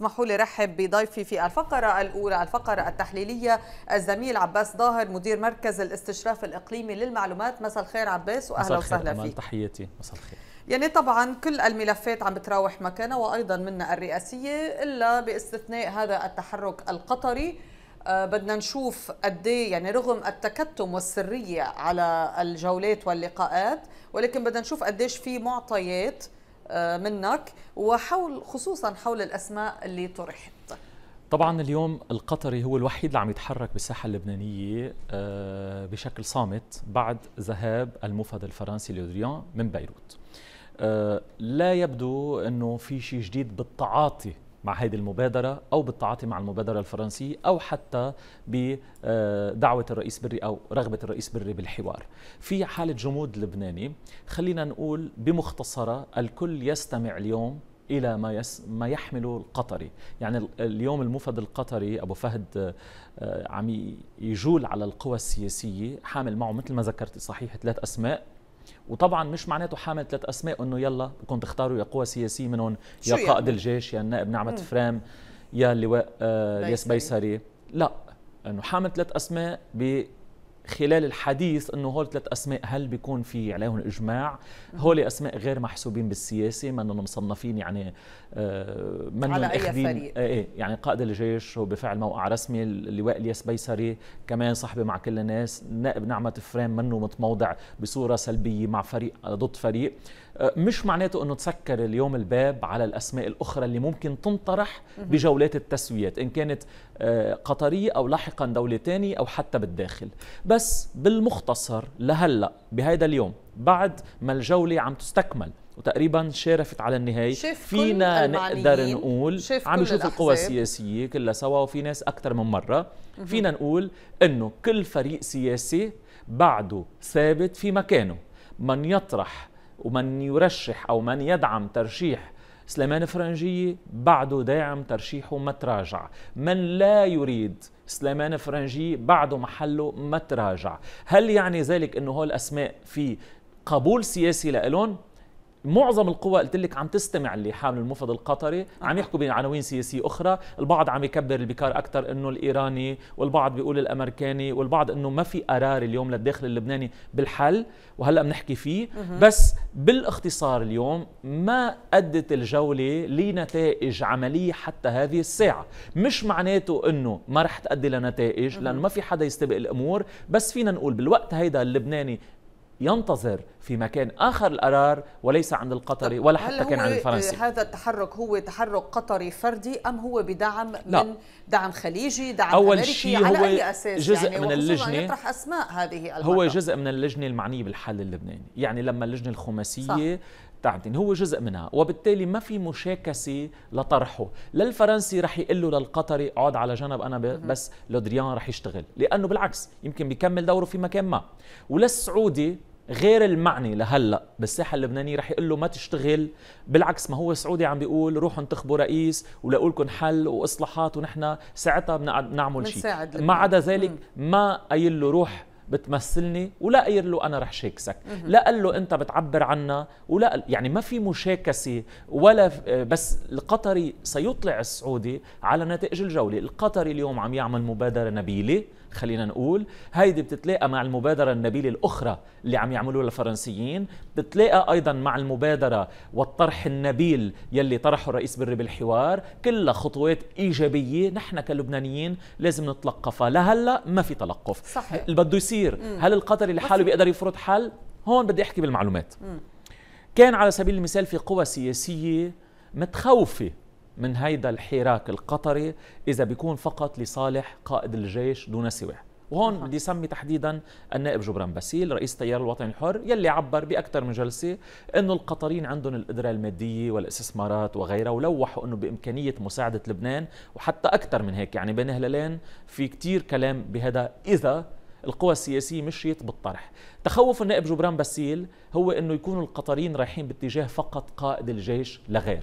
اسمحوا لي رحب بضيفي في الفقرة الأولى الفقرة التحليلية الزميل عباس ظاهر مدير مركز الاستشراف الإقليمي للمعلومات مساء الخير عباس وأهلا وسهلا فيك تحياتي مساء الخير يعني طبعا كل الملفات عم بتراوح مكانها وأيضا منا الرئاسية إلا باستثناء هذا التحرك القطري آه، بدنا نشوف قد إيه، يعني رغم التكتم والسريه على الجولات واللقاءات ولكن بدنا نشوف قديش في معطيات آه، منك وحول خصوصا حول الاسماء اللي طرحت طبعا اليوم القطري هو الوحيد اللي عم يتحرك بالساحه اللبنانيه آه، بشكل صامت بعد ذهاب المفاد الفرنسي لودريان من بيروت آه، لا يبدو انه في شيء جديد بالتعاطي مع هذه المبادرة أو بالتعاطي مع المبادرة الفرنسية أو حتى بدعوة آه، الرئيس بري أو رغبة الرئيس بري بالحوار في حالة جمود لبناني خلينا نقول بمختصرة الكل يستمع اليوم الى ما يس ما يحمله القطري، يعني اليوم المفد القطري ابو فهد آه، عم يجول على القوى السياسيه حامل معه مثل ما ذكرت صحيح ثلاث اسماء وطبعا مش معناته حامل ثلاث اسماء انه يلا بدكم تختاروا يا قوى سياسيه منهم يا يعني؟ قائد يعني؟ الجيش يا النائب نعمه فرام يا اللواء الياس آه، بيسري لا انه حامل ثلاث اسماء خلال الحديث انه هول ثلاث اسماء هل بيكون في عليهم اجماع؟ هول اسماء غير محسوبين بالسياسه انهم مصنفين يعني آه، من على فريق إيه،, ايه يعني قائد الجيش هو بفعل موقع رسمي اللواء الياس بيسري كمان صاحبي مع كل الناس نائب نعمه فريم منه متموضع بصوره سلبيه مع فريق ضد فريق آه، مش معناته انه تسكر اليوم الباب على الاسماء الاخرى اللي ممكن تنطرح بجولات التسويات ان كانت آه، قطريه او لاحقا دوله ثانيه او حتى بالداخل بس بالمختصر لهلا بهذا اليوم بعد ما الجوله عم تستكمل وتقريبا شارفت على النهاية فينا نقدر نقول عم نشوف القوى السياسية كلها سوا وفي ناس أكثر من مرة مهم. فينا نقول أنه كل فريق سياسي بعده ثابت في مكانه من يطرح ومن يرشح أو من يدعم ترشيح سليمان فرنجية بعده داعم ترشيحه ما تراجع من لا يريد سليمان فرنجية بعده محله ما تراجع هل يعني ذلك أنه هول الأسماء في قبول سياسي لهم معظم القوى قلت لك عم تستمع اللي حامل المفرد القطري عم يحكوا بعناوين سياسيه اخرى البعض عم يكبر البكار اكثر انه الايراني والبعض بيقول الامريكاني والبعض انه ما في قرار اليوم للداخل اللبناني بالحل وهلا بنحكي فيه بس بالاختصار اليوم ما ادت الجوله لنتائج عمليه حتى هذه الساعه مش معناته انه ما رح تؤدي لنتائج لانه ما في حدا يستبق الامور بس فينا نقول بالوقت هيدا اللبناني ينتظر في مكان آخر القرار وليس عند القطري ولا حتى كان عند الفرنسي هذا التحرك هو تحرك قطري فردي أم هو بدعم لا. من دعم خليجي دعم أول أمريكي شيء على هو أي أساس جزء يعني من اللجنة يطرح أسماء هذه المرة. هو جزء من اللجنة المعنية بالحل اللبناني يعني لما اللجنة الخماسية صح. تعتين هو جزء منها وبالتالي ما في مشاكسة لطرحه للفرنسي رح يقول له للقطري اقعد على جنب أنا بس لودريان رح يشتغل لأنه بالعكس يمكن بيكمل دوره في مكان ما وللسعودي غير المعني لهلا بالساحه اللبنانيه رح يقول له ما تشتغل بالعكس ما هو سعودي عم بيقول روحوا انتخبوا رئيس ولاقوا لكم حل واصلاحات ونحن ساعتها بنعمل شيء ما عدا ذلك ما قايل له روح بتمثلني ولا قايل له انا رح شاكسك لا قال له انت بتعبر عنا ولا يعني ما في مشاكسه ولا بس القطري سيطلع السعودي على نتائج الجوله القطري اليوم عم يعمل مبادره نبيله خلينا نقول هيدي بتتلاقى مع المبادرة النبيلة الأخرى اللي عم يعملوها الفرنسيين بتتلاقى أيضا مع المبادرة والطرح النبيل يلي طرحه الرئيس بري بالحوار كلها خطوات إيجابية نحن كلبنانيين لازم نتلقفها لهلا ما في تلقف صحيح. اللي بده يصير هل القطري لحاله بيقدر يفرض حل هون بدي أحكي بالمعلومات مم. كان على سبيل المثال في قوى سياسية متخوفة من هيدا الحراك القطري إذا بيكون فقط لصالح قائد الجيش دون سواه وهون بدي سمي تحديدا النائب جبران باسيل رئيس تيار الوطني الحر يلي عبر باكثر من جلسه انه القطريين عندهم القدره الماديه والاستثمارات وغيرها ولوحوا انه بامكانيه مساعده لبنان وحتى اكثر من هيك يعني بين هلالين في كثير كلام بهذا اذا القوى السياسية مشيت بالطرح تخوف النائب جبران باسيل هو أنه يكونوا القطريين رايحين باتجاه فقط قائد الجيش لغير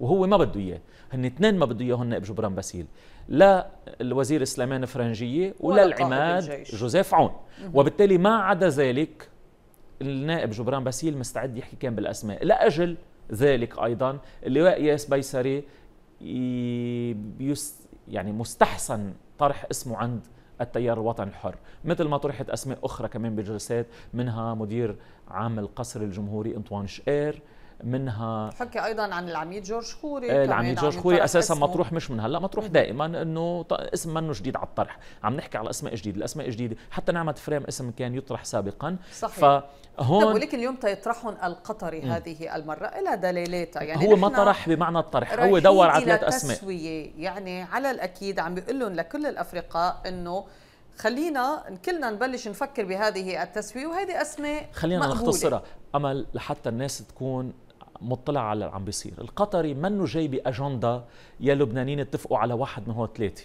وهو ما بده اياه هن اثنين ما بده اياهم نائب جبران باسيل لا الوزير سليمان فرنجيه ولا, ولا العماد جوزيف عون وبالتالي ما عدا ذلك النائب جبران باسيل مستعد يحكي كان بالاسماء لاجل ذلك ايضا اللواء ياس بيسري يعني مستحسن طرح اسمه عند التيار الوطني الحر مثل ما طرحت اسماء اخرى كمان بجلسات منها مدير عام القصر الجمهوري انطوان شقير منها حكي ايضا عن العميد جورج خوري إيه، العميد جورج خوري اساسا مطروح مش من هلا مطروح دائما انه اسم منه جديد على الطرح عم نحكي على اسماء جديده الاسماء جديده حتى نعمه فريم اسم كان يطرح سابقا صحيح فهون طيب ولكن اليوم تيطرحهم القطري م. هذه المره إلى دليلاتها يعني هو ما طرح بمعنى الطرح هو دور على ثلاث اسماء يعني على الاكيد عم بيقول لهم لكل الافرقاء انه خلينا كلنا نبلش نفكر بهذه التسويه وهذه اسماء خلينا مقبولة. نختصرها امل لحتى الناس تكون مطلع على اللي عم بيصير القطري منه جاي بأجندة يا لبنانيين اتفقوا على واحد من هو ثلاثة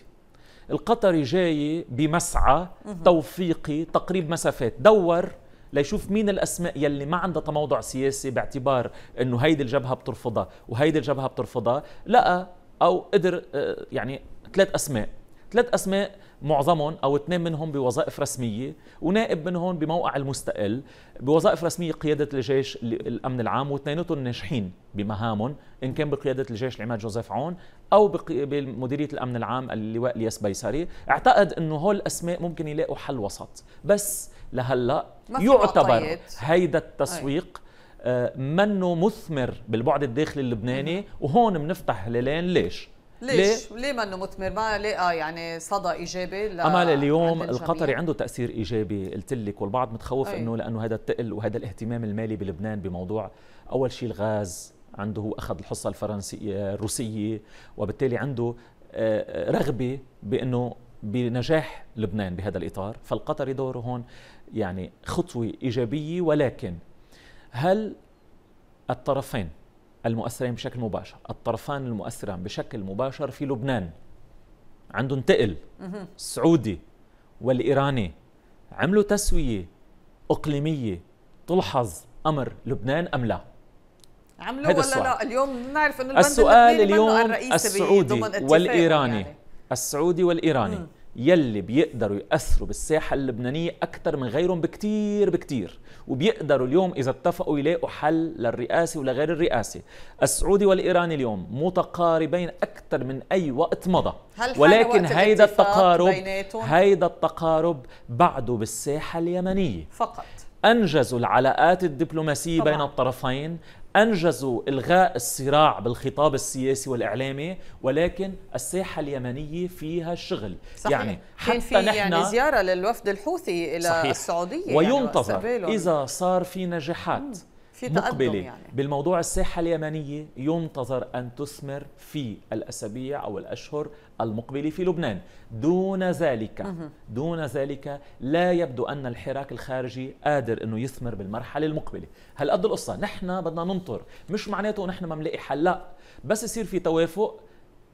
القطري جاي بمسعى توفيقي تقريب مسافات دور ليشوف مين الاسماء يلي ما عندها تموضع سياسي باعتبار انه هيدي الجبهه بترفضها وهيدي الجبهه بترفضها لقى او قدر آه، يعني ثلاث اسماء ثلاث اسماء معظمهم او اثنين منهم بوظائف رسميه ونائب منهم بموقع المستقل بوظائف رسميه قياده الجيش الامن العام واثنيناتهم ناجحين بمهامهم ان كان بقياده الجيش العماد جوزيف عون او بمديريه الامن العام اللواء الياس بيساري اعتقد انه هول الاسماء ممكن يلاقوا حل وسط بس لهلا يعتبر هيدا التسويق آه، منه مثمر بالبعد الداخلي اللبناني وهون بنفتح هلالين ليش ليش؟ ليه, ليه انه مثمر؟ ما لقى آه، يعني صدى ايجابي ل... امل اليوم عند القطري عنده تاثير ايجابي قلت لك والبعض متخوف أي. انه لانه هذا التقل وهذا الاهتمام المالي بلبنان بموضوع اول شيء الغاز عنده هو اخذ الحصه الفرنسيه الروسيه وبالتالي عنده آه، آه، رغبه بانه بنجاح لبنان بهذا الاطار فالقطري دوره هون يعني خطوه ايجابيه ولكن هل الطرفين المؤثرين بشكل مباشر الطرفان المؤثران بشكل مباشر في لبنان عندهم تقل السعودي والإيراني عملوا تسوية إقليمية تلحظ أمر لبنان أم لا؟ عملوا ولا السؤال. لا اليوم نعرف انه السؤال اليوم السعودي والايراني يعني. السعودي والايراني م. يلي بيقدروا يأثروا بالساحة اللبنانية أكثر من غيرهم بكتير بكتير وبيقدروا اليوم إذا اتفقوا يلاقوا حل للرئاسة ولغير الرئاسة السعودي والإيراني اليوم متقاربين أكثر من أي وقت مضى ولكن هيدا التقارب هيدا التقارب بعده بالساحة اليمنية فقط أنجزوا العلاقات الدبلوماسية طبعا. بين الطرفين انجزوا الغاء الصراع بالخطاب السياسي والاعلامي ولكن الساحه اليمنيه فيها شغل صحيح. يعني حتى كان في يعني نحن يعني زياره للوفد الحوثي الى صحيح. السعوديه يعني وينتظر يعني اذا صار في نجاحات مم. في مقبلة يعني. بالموضوع الساحة اليمنية ينتظر أن تثمر في الأسابيع أو الأشهر المقبلة في لبنان دون ذلك دون ذلك لا يبدو أن الحراك الخارجي قادر أنه يثمر بالمرحلة المقبلة هل قد القصة نحن بدنا ننطر مش معناته نحن ما ملاقي حل لا بس يصير في توافق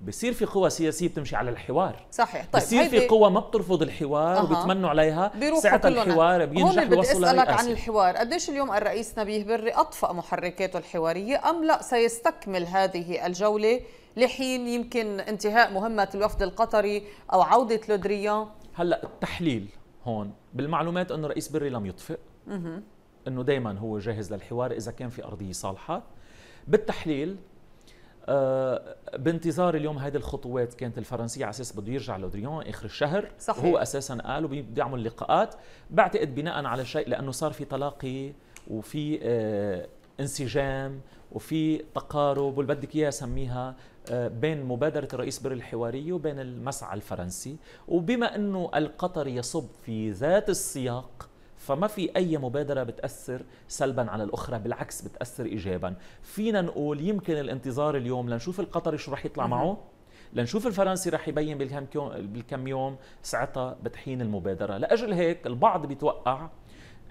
بصير في قوى سياسيه بتمشي على الحوار صحيح طيب بصير في قوى ما بترفض الحوار أه. وبتمنوا عليها ساعه الحوار بينجح بدي اسالك عن الحوار قديش اليوم الرئيس نبيه بري اطفأ محركاته الحواريه ام لا سيستكمل هذه الجوله لحين يمكن انتهاء مهمه الوفد القطري او عوده لودريان هلا التحليل هون بالمعلومات انه رئيس بري لم يطفئ انه دائما هو جاهز للحوار اذا كان في ارضيه صالحه بالتحليل آه، بانتظار اليوم هذه الخطوات كانت الفرنسيه على اساس بده يرجع لودريون اخر الشهر صحيح. هو اساسا قال وبده يعمل لقاءات بعتقد بناء على شيء لانه صار في تلاقي وفي آه، انسجام وفي تقارب واللي بدك اياه سميها آه، بين مبادرة الرئيس بر الحوارية وبين المسعى الفرنسي وبما أنه القطر يصب في ذات السياق فما في أي مبادرة بتأثر سلبا على الأخرى بالعكس بتأثر إيجابا فينا نقول يمكن الانتظار اليوم لنشوف القطري شو رح يطلع معه لنشوف الفرنسي رح يبين بالكم يوم ساعتها بتحين المبادرة لأجل هيك البعض بيتوقع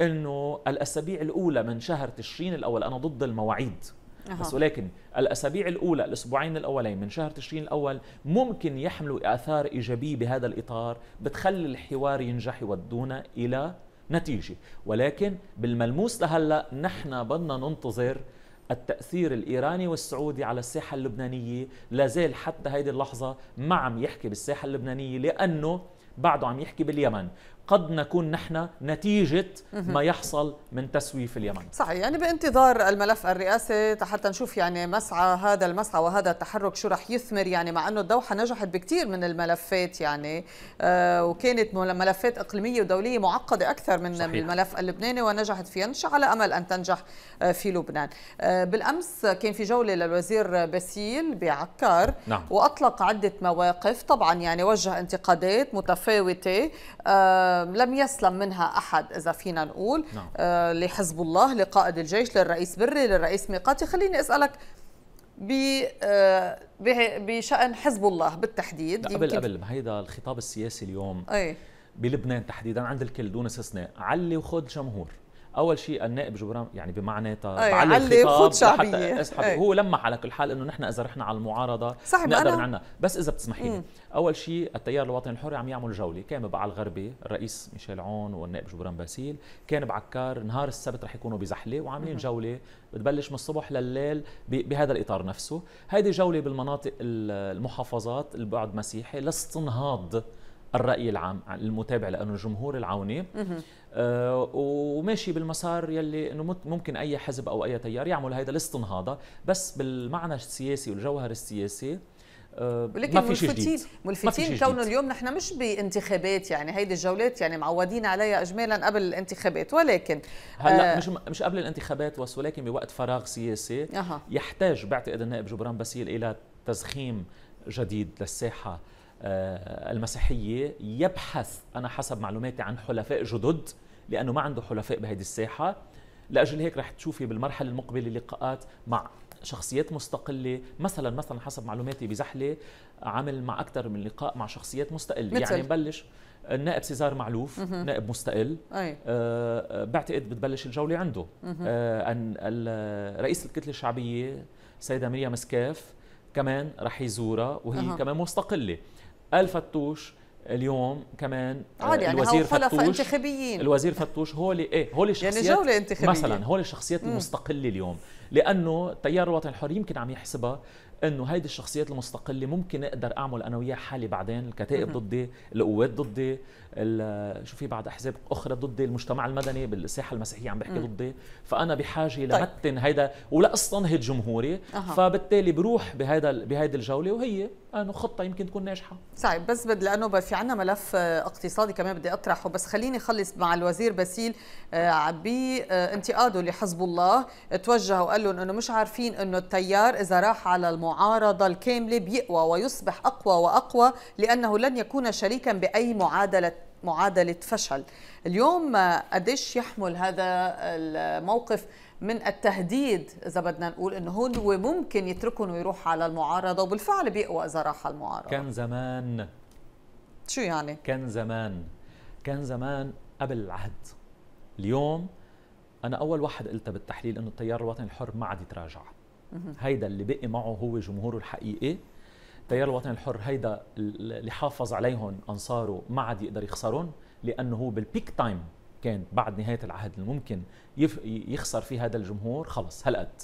انه الاسابيع الاولى من شهر تشرين الاول انا ضد المواعيد أه. بس ولكن الاسابيع الاولى الاسبوعين الاولين من شهر تشرين الاول ممكن يحملوا اثار ايجابيه بهذا الاطار بتخلي الحوار ينجح يودونا الى نتيجة ولكن بالملموس لهلأ نحن بدنا ننتظر التأثير الإيراني والسعودي على الساحة اللبنانية لازال حتى هذه اللحظة ما عم يحكي بالساحة اللبنانية لأنه بعده عم يحكي باليمن قد نكون نحن نتيجة ما يحصل من في اليمن صحيح يعني بانتظار الملف الرئاسي حتى نشوف يعني مسعى هذا المسعى وهذا التحرك شو رح يثمر يعني مع أنه الدوحة نجحت بكثير من الملفات يعني آه وكانت ملفات إقليمية ودولية معقدة أكثر من صحيح. الملف اللبناني ونجحت فيها إن على أمل أن تنجح آه، في لبنان آه بالأمس كان في جولة للوزير باسيل بعكار نعم. وأطلق عدة مواقف طبعا يعني وجه انتقادات متفاوتة آه آه، لم يسلم منها أحد إذا فينا نقول نعم. آه، لحزب الله لقائد الجيش للرئيس بري للرئيس ميقاتي خليني أسألك آه، بشأن حزب الله بالتحديد قبل قبل هيدا الخطاب السياسي اليوم أي. بلبنان تحديدا عند الكل دون استثناء علي وخذ جمهور اول شيء النائب جبران يعني بمعنى تعلي الخطاب شعبية. حتى إيه، هو لمح على كل حال انه نحن اذا رحنا على المعارضه صحيح نقدر نعنى بس اذا بتسمحي لي اول شيء التيار الوطني الحر عم يعمل جوله كان على الغربي الرئيس ميشيل عون والنائب جبران باسيل كان بعكار نهار السبت رح يكونوا بزحله وعاملين جوله بتبلش من الصبح لليل بهذا الاطار نفسه هذه جوله بالمناطق المحافظات البعد مسيحي لاستنهاض الرأي العام المتابع لأنه الجمهور العوني آه وماشي بالمسار يلي انه ممكن اي حزب او اي تيار يعمل هيدا الاستنهاضه بس بالمعنى السياسي والجوهر السياسي آه، ولكن ما في شيء جديد ملفتين كونه اليوم نحن مش بانتخابات يعني هيدي الجولات يعني معودين عليها اجمالا قبل الانتخابات ولكن هلا آه مش مش قبل الانتخابات بس ولكن بوقت فراغ سياسي أه. يحتاج بعتقد النائب جبران باسيل الى تزخيم جديد للساحه آه، المسيحيه يبحث انا حسب معلوماتي عن حلفاء جدد لانه ما عنده حلفاء بهذه الساحه لاجل هيك رح تشوفي بالمرحله المقبله لقاءات مع شخصيات مستقلة مثلا مثلا حسب معلوماتي بزحلة عمل مع أكثر من لقاء مع شخصيات مستقلة مثل. يعني نبلش النائب سيزار معلوف مه. نائب مستقل أي. آه،, آه بعتقد بتبلش الجولة عنده آه أن رئيس الكتلة الشعبية سيدة مريم سكاف كمان رح يزورها وهي أه. كمان مستقلة الفتوش اليوم كمان آه، عادي يعني الوزير فتوش انتخابيين الوزير فتوش هو اللي ايه هول الشخصيات يعني جوله انتخابيه مثلا هو الشخصيات المستقله اليوم لانه التيار الوطني الحر يمكن عم يحسبها انه هيدي الشخصيات المستقله ممكن اقدر اعمل انا وياها حالي بعدين الكتائب ضدي القوات ضدي شو في بعد احزاب اخرى ضدي المجتمع المدني بالساحه المسيحيه عم بحكي ضدي فانا بحاجه طيب. لمتن هيدا ولا استنهض جمهوري أه. فبالتالي بروح بهيدا بهيدي الجوله وهي انه خطه يمكن تكون ناجحه صعب طيب، بس بد لانه في عندنا ملف آه، اقتصادي كمان بدي اطرحه بس خليني اخلص مع الوزير باسيل آه، بانتقاده آه، لحزب الله توجه وقال وقال لهم انه مش عارفين انه التيار اذا راح على المعارضه الكامله بيقوى ويصبح اقوى واقوى لانه لن يكون شريكا باي معادله معادله فشل. اليوم قديش يحمل هذا الموقف من التهديد اذا بدنا نقول انه هو ممكن يتركهم ويروح على المعارضه وبالفعل بيقوى اذا راح على المعارضه. كان زمان شو يعني؟ كان زمان كان زمان قبل العهد اليوم انا اول واحد قلتها بالتحليل انه التيار الوطني الحر ما عاد يتراجع هيدا اللي بقي معه هو جمهوره الحقيقي التيار الوطني الحر هيدا اللي حافظ عليهم انصاره ما عاد يقدر يخسرهم لانه هو بالبيك تايم كان بعد نهايه العهد الممكن يخسر فيه هذا الجمهور خلص هالقد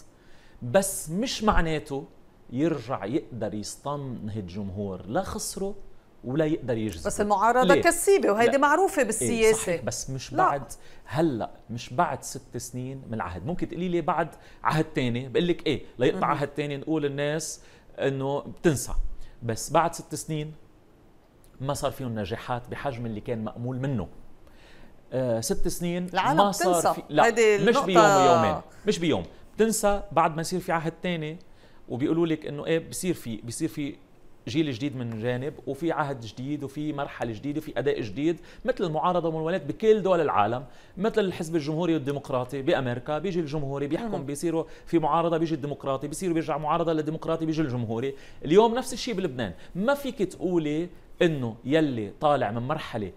بس مش معناته يرجع يقدر يستنهض جمهور لا خسره ولا يقدر يجذب بس المعارضه كسيبه وهيدي معروفه إيه، بالسياسه إيه صحيح بس مش لا. بعد هلا مش بعد ست سنين من العهد ممكن تقولي لي بعد عهد ثاني بقول لك ايه ليقطع عهد ثاني نقول الناس انه بتنسى بس بعد ست سنين ما صار فيهم نجاحات بحجم اللي كان مأمول منه آه ست سنين العالم ما صار بتنسى. في لا مش بيوم ويومين مش بيوم بتنسى بعد ما يصير في عهد ثاني وبيقولوا لك انه ايه بصير في بصير في جيل جديد من جانب وفي عهد جديد وفي مرحله جديده وفي اداء جديد مثل المعارضه والموالاة بكل دول العالم مثل الحزب الجمهوري والديمقراطي بامريكا بيجي الجمهوري بيحكم نعم. بيصيروا في معارضه بيجي الديمقراطي بيصيروا بيرجع معارضه للديمقراطي بيجي الجمهوري اليوم نفس الشيء بلبنان ما فيك تقولي انه يلي طالع من مرحله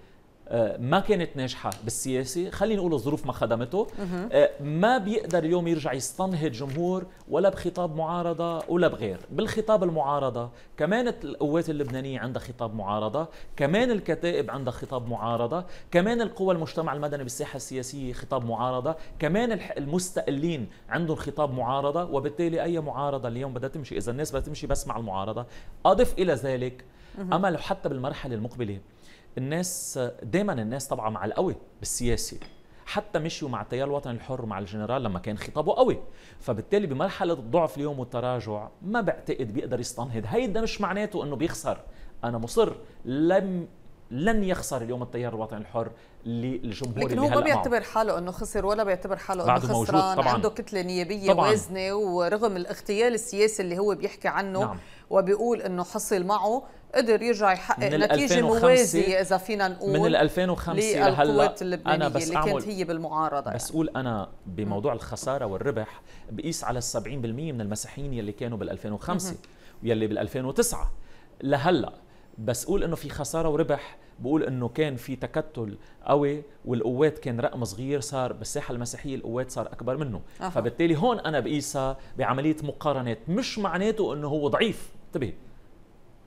آه، ما كانت ناجحه بالسياسه خلينا نقول الظروف ما خدمته آه، ما بيقدر اليوم يرجع يستنهض جمهور ولا بخطاب معارضه ولا بغير بالخطاب المعارضه كمان القوات اللبنانيه عندها خطاب معارضه كمان الكتائب عندها خطاب معارضه كمان القوى المجتمع المدني بالساحه السياسيه خطاب معارضه كمان المستقلين عندهم خطاب معارضه وبالتالي اي معارضه اليوم بدها تمشي اذا الناس بدها تمشي بس مع المعارضه اضف الى ذلك امل حتى بالمرحله المقبله الناس دايما الناس طبعا مع القوي بالسياسه حتى مشيوا مع التيار الوطني الحر مع الجنرال لما كان خطابه قوي فبالتالي بمرحلة الضعف اليوم والتراجع ما بعتقد بيقدر يستنهض هيدا مش معناته انه بيخسر انا مصر لم لن يخسر اليوم التيار الوطني الحر للجمهور لكن هو ما بيعتبر حاله انه خسر ولا بيعتبر حاله انه خسران موجود طبعاً. عنده كتله نيابيه طبعاً. وازنه ورغم الاغتيال السياسي اللي هو بيحكي عنه نعم. وبيقول انه حصل معه قدر يرجع يحقق نتيجه موازيه اذا فينا نقول من 2005 لهلا انا بس اللي كانت هي بالمعارضه بس قول انا بموضوع الخساره والربح بقيس على 70% من المسيحيين يلي كانوا بال 2005 ويلي بال 2009 لهلا بس قول انه في خساره وربح بقول انه كان في تكتل قوي والقوات كان رقم صغير صار بالساحه المسيحيه القوات صار اكبر منه أه. فبالتالي هون انا بقيسها بعمليه مقارنات مش معناته انه هو ضعيف انتبه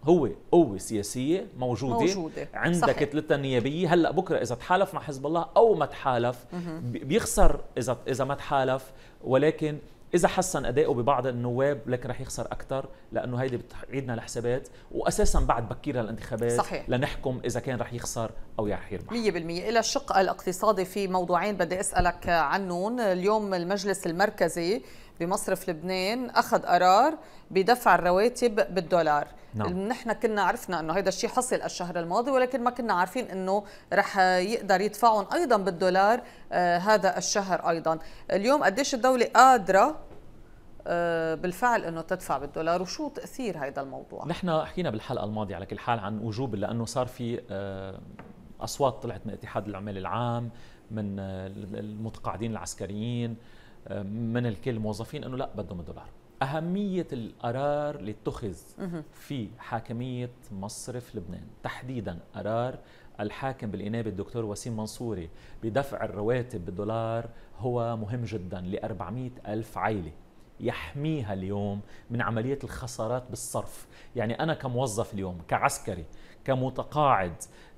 هو قوة سياسية موجودة, موجودة. عندك كتلتها النيابية هلا بكره إذا تحالف مع حزب الله أو ما تحالف بيخسر إذا إذا ما تحالف ولكن اذا حسن اداؤه ببعض النواب لكن رح يخسر اكثر لانه هيدي بتعيدنا الحسابات واساسا بعد بكير للانتخابات صحيح. لنحكم اذا كان رح يخسر او رح يربح 100% الى الشق الاقتصادي في موضوعين بدي اسالك عنهم اليوم المجلس المركزي بمصرف لبنان اخذ قرار بدفع الرواتب بالدولار نعم. نحن كنا عرفنا انه هذا الشيء حصل الشهر الماضي ولكن ما كنا عارفين انه رح يقدر يدفعهم ايضا بالدولار آه هذا الشهر ايضا اليوم قديش الدوله قادره آه بالفعل انه تدفع بالدولار وشو تاثير هذا الموضوع نحن حكينا بالحلقه الماضيه على كل حال عن وجوب لانه صار في آه اصوات طلعت من اتحاد العمال العام من آه، المتقاعدين العسكريين من الكل الموظفين انه لا بدهم الدولار أهمية القرار اللي اتخذ في حاكمية مصرف لبنان تحديدا قرار الحاكم بالإنابة الدكتور وسيم منصوري بدفع الرواتب بالدولار هو مهم جدا ل ألف عائلة يحميها اليوم من عملية الخسارات بالصرف يعني أنا كموظف اليوم كعسكري كمتقاعد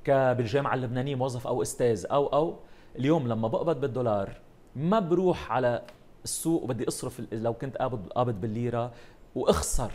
بالجامعة اللبنانية موظف أو أستاذ أو أو اليوم لما بقبض بالدولار ما بروح على السوق وبدي اصرف لو كنت قابض قابض بالليره واخسر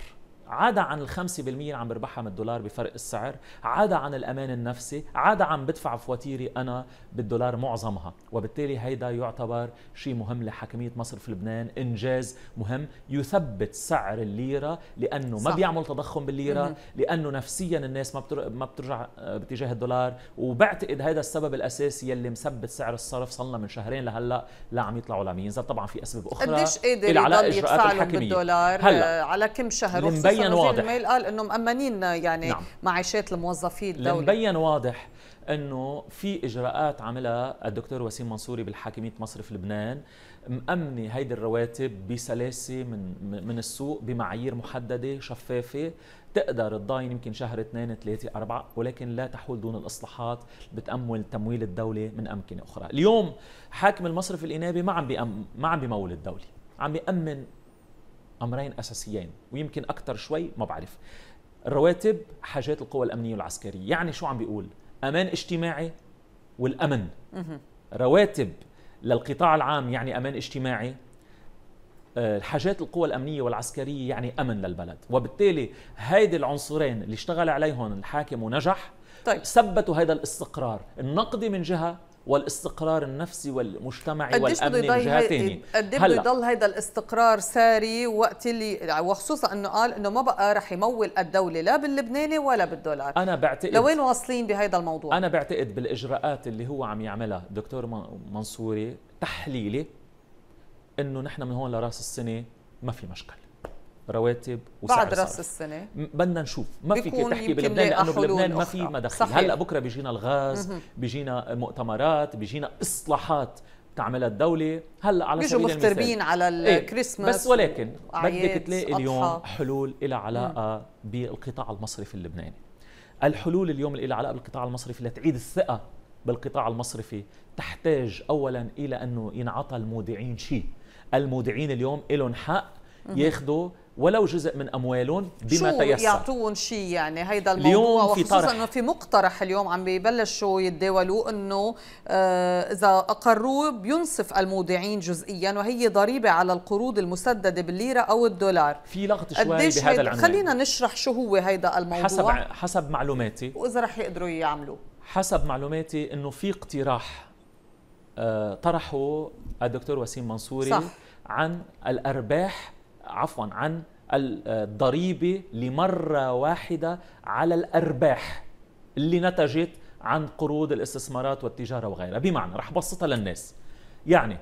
عدا عن الخمسة بالمية اللي عم بربحها من الدولار بفرق السعر عدا عن الأمان النفسي عدا عم بدفع فواتيري أنا بالدولار معظمها وبالتالي هيدا يعتبر شيء مهم لحاكمية مصر في لبنان إنجاز مهم يثبت سعر الليرة لأنه صح. ما بيعمل تضخم بالليرة مم. لأنه نفسيا الناس ما, بتر... ما بترجع آه، باتجاه الدولار وبعتقد هذا السبب الأساسي يلي مثبت سعر الصرف صلنا من شهرين لهلا لا عم يطلعوا ولا عم ينزل طبعا في أسباب أخرى قديش قادر يضل يدفع بالدولار هلا. آه، على كم شهر مبين واضح الميل قال انه مأمنين يعني نعم. معيشات الموظفين الدولي مبين واضح انه في اجراءات عملها الدكتور وسيم منصوري بالحاكميه مصرف لبنان مأمنه هيدي الرواتب بسلاسه من من السوق بمعايير محدده شفافه تقدر تضاين يمكن شهر اثنين ثلاثة أربعة ولكن لا تحول دون الاصلاحات بتامل تمويل الدوله من امكنه اخرى اليوم حاكم المصرف الانابي ما عم بيأم ما عم بيمول الدوله عم بيأمن امرين اساسيين ويمكن اكثر شوي ما بعرف الرواتب حاجات القوى الامنيه والعسكريه يعني شو عم بيقول امان اجتماعي والامن رواتب للقطاع العام يعني امان اجتماعي آه، حاجات القوى الامنيه والعسكريه يعني امن للبلد وبالتالي هيدي العنصرين اللي اشتغل عليهم الحاكم ونجح طيب. ثبتوا هذا الاستقرار النقدي من جهه والاستقرار النفسي والمجتمعي والامني من جهتين قد بده يضل هيدا الاستقرار ساري وقت اللي وخصوصا انه قال انه ما بقى رح يمول الدوله لا باللبناني ولا بالدولار انا بعتقد لوين واصلين بهيدا الموضوع انا بعتقد بالاجراءات اللي هو عم يعملها دكتور منصوري تحليلي انه نحن من هون لراس السنه ما في مشكله رواتب وسعر بعد راس السنه بدنا نشوف ما فيك تحكي بلبنان لانه بلبنان ما في مداخيل هلا بكره بيجينا الغاز بيجينا مؤتمرات بيجينا اصلاحات تعملها الدولة هلا على سبيل المثال مغتربين على الكريسماس إيه؟ بس ولكن بدك تلاقي اليوم حلول لها علاقة بالقطاع المصرفي اللبناني الحلول اليوم اللي لها علاقة بالقطاع المصرفي لتعيد الثقة بالقطاع المصرفي تحتاج أولا إلى أنه ينعطى المودعين شيء المودعين اليوم لهم حق ياخذوا ولو جزء من اموالهم بما شو تيسر يعطون شيء يعني هيدا الموضوع اليوم في طرح. انه في مقترح اليوم عم ببلشوا يتداولوا انه آه، اذا اقروه بينصف المودعين جزئيا وهي ضريبه على القروض المسدده بالليره او الدولار في لغط شوي بهذا العنوان خلينا نشرح شو هو هيدا الموضوع حسب حسب معلوماتي واذا رح يقدروا يعملوه حسب معلوماتي انه في اقتراح آه، طرحه الدكتور وسيم منصوري صح. عن الارباح عفوا عن الضريبة لمرة واحدة على الأرباح اللي نتجت عن قروض الاستثمارات والتجارة وغيرها بمعنى رح بسطها للناس يعني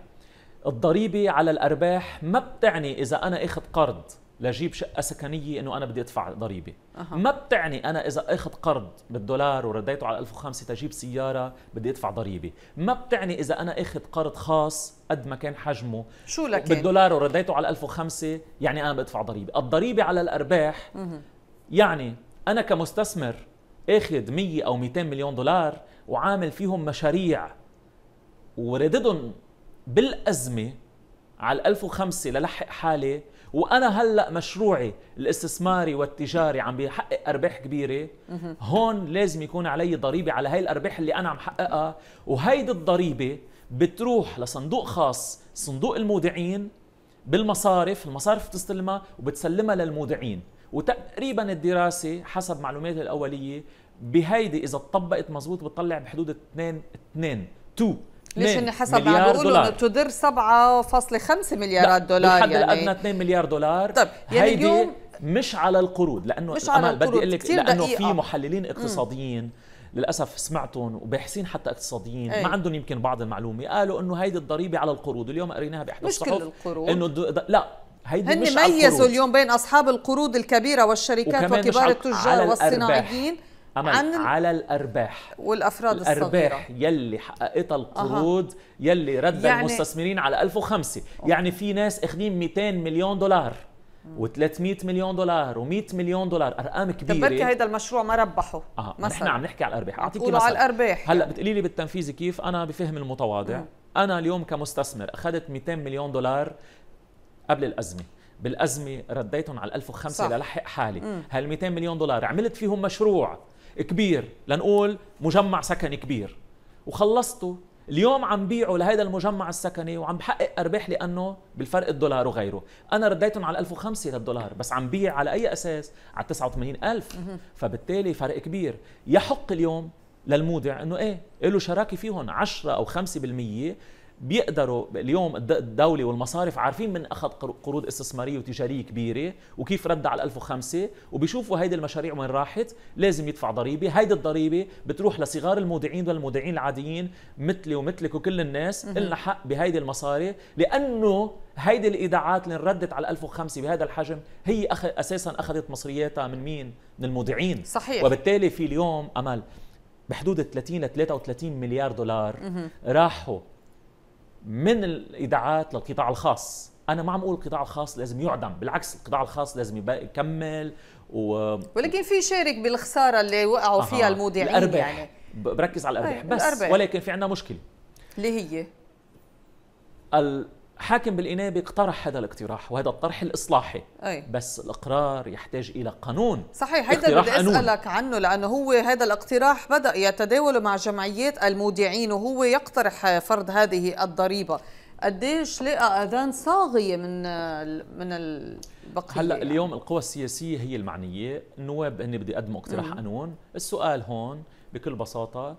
الضريبة على الأرباح ما بتعني إذا أنا أخذ قرض لجيب شقه سكنيه انه انا بدي ادفع ضريبه أه. ما بتعني انا اذا اخذ قرض بالدولار ورديته على 1005 تجيب سياره بدي ادفع ضريبه ما بتعني اذا انا اخذ قرض خاص قد ما كان حجمه شو لكن يعني؟ بالدولار ورديته على 1005 يعني انا بدفع ضريبه الضريبه على الارباح مه. يعني انا كمستثمر اخذ 100 او 200 مليون دولار وعامل فيهم مشاريع ورددهم بالازمه على 1005 للحق حالي وانا هلا مشروعي الاستثماري والتجاري عم بيحقق ارباح كبيره هون لازم يكون علي ضريبه على هاي الارباح اللي انا عم حققها وهيدي الضريبه بتروح لصندوق خاص صندوق المودعين بالمصارف المصارف بتستلمها وبتسلمها للمودعين وتقريبا الدراسه حسب معلوماتي الاوليه بهيدي اذا طبقت مزبوط بتطلع بحدود 2 2 2 ليش ان حسب عم بيقولوا انه تدر 7.5 مليارات دولار الحد يعني الادنى 2 مليار دولار طيب يعني اليوم مش على القروض لانه مش على القروض. بدي اقول لك لانه في محللين اقتصاديين م. للاسف سمعتهم وباحثين حتى اقتصاديين أي. ما عندهم يمكن بعض المعلومه قالوا انه هيدي الضريبه على القروض اليوم قريناها باحدى مش كل القروض انه د... لا هيدي هن مش ميزوا اليوم بين اصحاب القروض الكبيره والشركات وكبار التجار والصناعيين امل عن على الارباح والافراد الارباح الصغيرة. يلي حققتها القروض أه. يلي رد يعني المستثمرين على 1005 يعني في ناس اخذين 200 مليون دولار و300 مليون دولار و100 مليون دولار ارقام كبيره بركي هيدا المشروع ما ربحه اه مثلا نحن عم نحكي على الارباح اعطيك مثلا على الارباح هلا بتقولي لي بالتنفيذ كيف انا بفهم المتواضع مم. انا اليوم كمستثمر اخذت 200 مليون دولار قبل الازمه بالازمه رديتهم على 1005 للحق حالي هال 200 مليون دولار عملت فيهم مشروع كبير لنقول مجمع سكني كبير وخلصته اليوم عم بيعه لهيدا المجمع السكني وعم بحقق ارباح لانه بالفرق الدولار وغيره انا رديتهم على 1005 للدولار بس عم بيع على اي اساس على 89000 فبالتالي فرق كبير يحق اليوم للمودع انه ايه له شراكه فيهم 10 او 5% بيقدروا اليوم الدوله والمصارف عارفين من اخذ قروض استثماريه وتجاريه كبيره وكيف رد على 1005 وبيشوفوا هيدي المشاريع وين راحت لازم يدفع ضريبه هيدي الضريبه بتروح لصغار المودعين والمودعين العاديين مثلي ومثلك وكل الناس لنا حق بهيدي المصاري لانه هيدي الايداعات اللي ردت على 1005 بهذا الحجم هي أخ... اساسا اخذت مصرياتها من مين؟ من المودعين صحيح وبالتالي في اليوم امل بحدود 30 ل 33 مليار دولار راحوا من الايداعات للقطاع الخاص انا ما عم اقول القطاع الخاص لازم يعدم بالعكس القطاع الخاص لازم يكمل و... ولكن في شارك بالخساره اللي وقعوا فيها أه. المودعين الأرباح. يعني بركز على الارباح طيب، بس الأربح. ولكن في عندنا مشكله اللي هي ال... حاكم بالإنابة اقترح هذا الاقتراح وهذا الطرح الإصلاحي أي. بس الإقرار يحتاج إلى قانون صحيح هذا بدي أسألك قانون. عنه لأنه هو هذا الاقتراح بدأ يتداول مع جمعيات المودعين وهو يقترح فرض هذه الضريبة قديش لقى اذان صاغيه من من البقيه هلا يعني. اليوم القوى السياسيه هي المعنيه النواب هن بده يقدموا اقتراح قانون السؤال هون بكل بساطه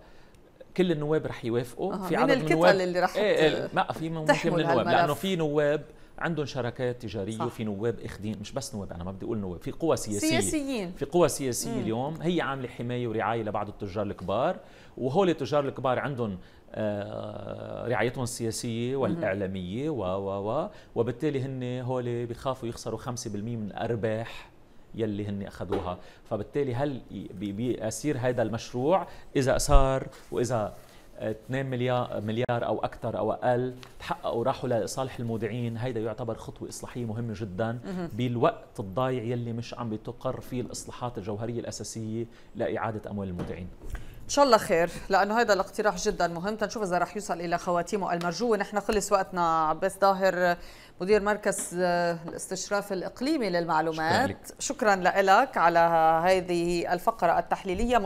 كل النواب رح يوافقوا أه. في عدد من النواب اللي رح ايه ايه ما في ممكن من النواب لانه في نواب عندهم شراكات تجاريه صح. وفي نواب اخذين مش بس نواب انا ما بدي اقول نواب في قوى سياسيه سياسيين في قوى سياسيه مم. اليوم هي عامله حمايه ورعايه لبعض التجار الكبار وهول التجار الكبار عندهم آه، رعايتهم السياسيه والاعلاميه و و و وبالتالي هن هول بخافوا يخسروا 5% من الارباح يلي هن اخذوها فبالتالي هل بيصير هذا المشروع اذا صار واذا 2 آه، مليار مليار او اكثر او اقل تحققوا راحوا لصالح المودعين هيدا يعتبر خطوه اصلاحيه مهمه جدا بالوقت الضايع يلي مش عم بتقر فيه الاصلاحات الجوهريه الاساسيه لاعاده اموال المودعين ان شاء الله خير لانه هذا الاقتراح جدا مهم تنشوف اذا رح يوصل الى خواتيمه المرجوه نحن خلص وقتنا عباس ظاهر مدير مركز آه، الاستشراف الإقليمي للمعلومات شكرا, شكرا لك على هذه الفقرة التحليلية